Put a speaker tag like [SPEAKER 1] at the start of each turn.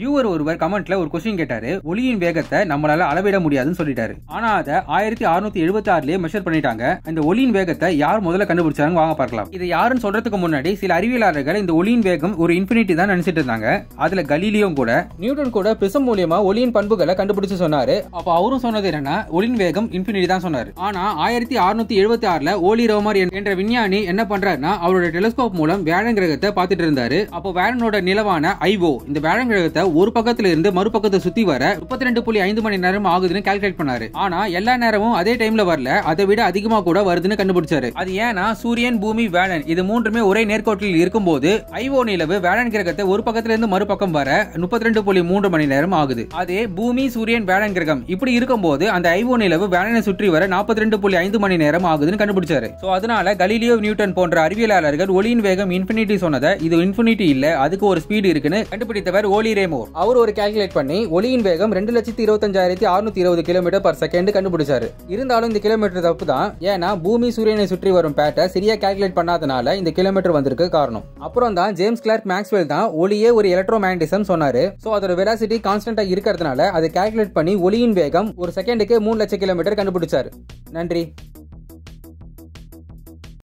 [SPEAKER 1] viewer ஒருவர் கமெண்ட்ல ஒரு கொஸ்டின் கேட்டாரு ஒளியின் வேகத்தை நம்மளால அளவிட முடியாதுன்னு சொல்லிட்டாரு ஆனா அதை ஆயிரத்தி அறுநூத்தி எழுபத்தி ஆறுலயே மெஷர் பண்ணிட்டாங்க இந்த ஒளியின் வேகத்தை யார் முதல்ல கண்டுபிடிச்சாங்க வாங்க பார்க்கலாம் இதை யாருன்னு சொல்றதுக்கு முன்னாடி சில அறிவியலாளர்கள் இந்த ஒளியின் வேகம் ஒரு இன்ஃபினிட்டி தான் நினைச்சிட்டு இருந்தாங்க அதுல கலீலியும் கூட நியூட்டன் கூட பிசம் மூலியமா ஒளியின் பண்புகளை கண்டுபிடிச்சு சொன்னாரு அப்ப அவரும் சொன்னது என்னன்னா ஒளியின் வேகம் இன்ஃபினிட்டி தான் சொன்னாரு ஆனா ஆயிரத்தி அறுநூத்தி எழுபத்தி ஆறுல ஓலி ரோமர் என்ற விஞ்ஞானி என்ன பண்றாருன்னா அவரோட டெலிஸ்கோப் மூலம் வேழன் கிரகத்தை பார்த்துட்டு இருந்தாரு அப்போ வேழனோட நிலவான ஐவோ இந்த வேழன் கிரகத்தை ஒரு பக்கத்துல இருந்து மறுபக்கத்தை சுத்தி வர முப்பத்தி ரெண்டு புள்ளி ஐந்து மணி நேரம் ஆகுதுன்னு கால்குலேட் பண்ணாரு ஆனா எல்லா நேரமும் அதே டைம்ல வரல அதை விட அதிகமா கூட வருதுன்னு கண்டுபிடிச்சாரு அது ஏன்னா சூரியன் பூமி வேலன் இது மூன்றுமே ஒரே நேர்கோட்டில் போது ஐஓ நிலவு வேலன் கிரகத்தை ஒரு பக்கத்துல இருந்து மறுபக்கம் வர முப்பத்தி ரெண்டு புள்ளி மூன்று மணி நேரம் ஆகுது அதே பூமி சூரியன் வேலன் கிரகம் இப்படி இருக்கும் போது அந்த ஐஓ நிலவு வேளனை சுற்றி வர நாற்பத்தி ரெண்டு புள்ளி ஐந்து மணி நேரம் ஆகுதுன்னு கண்டுபிடிச்சாரு சோ அதனால கலீலியோ நியூட்டன் போன்ற அறிவியலாளர்கள் ஒளியின் வேகம் இன்ஃபினிட்டி சொன்னதை இது இன்ஃபினிட்டி இல்ல அதுக்கு ஒரு ஸ்பீடு இருக்குன்னு கண்டுபிடித்தவர் ரே டெமோர் அவர் ஒரு கால்குலேட் பண்ணி ஒளியின் வேகம் ரெண்டு லட்சத்தி இருபத்தஞ்சாயிரத்தி அறுநூத்தி இருபது கிலோமீட்டர் பர் செகண்ட் கண்டுபிடிச்சாரு இருந்தாலும் இந்த கிலோமீட்டர் தப்பு தான் ஏன்னா பூமி சூரியனை சுற்றி வரும் பேட்டை சரியா கால்குலேட் பண்ணாதனால இந்த கிலோமீட்டர் வந்திருக்கு காரணம் அப்புறம் தான் ஜேம்ஸ் கிளார்க் மேக்ஸ்வெல் தான் ஒளியே ஒரு எலக்ட்ரோ மேக்னடிசம் சொன்னாரு சோ அதோட வெலாசிட்டி கான்ஸ்டன்டா இருக்கிறதுனால அதை கால்குலேட் பண்ணி ஒளியின் வேகம் ஒரு செகண்டுக்கு மூணு லட்சம் கிலோமீட்டர் கண்டுபிடிச்சாரு நன்றி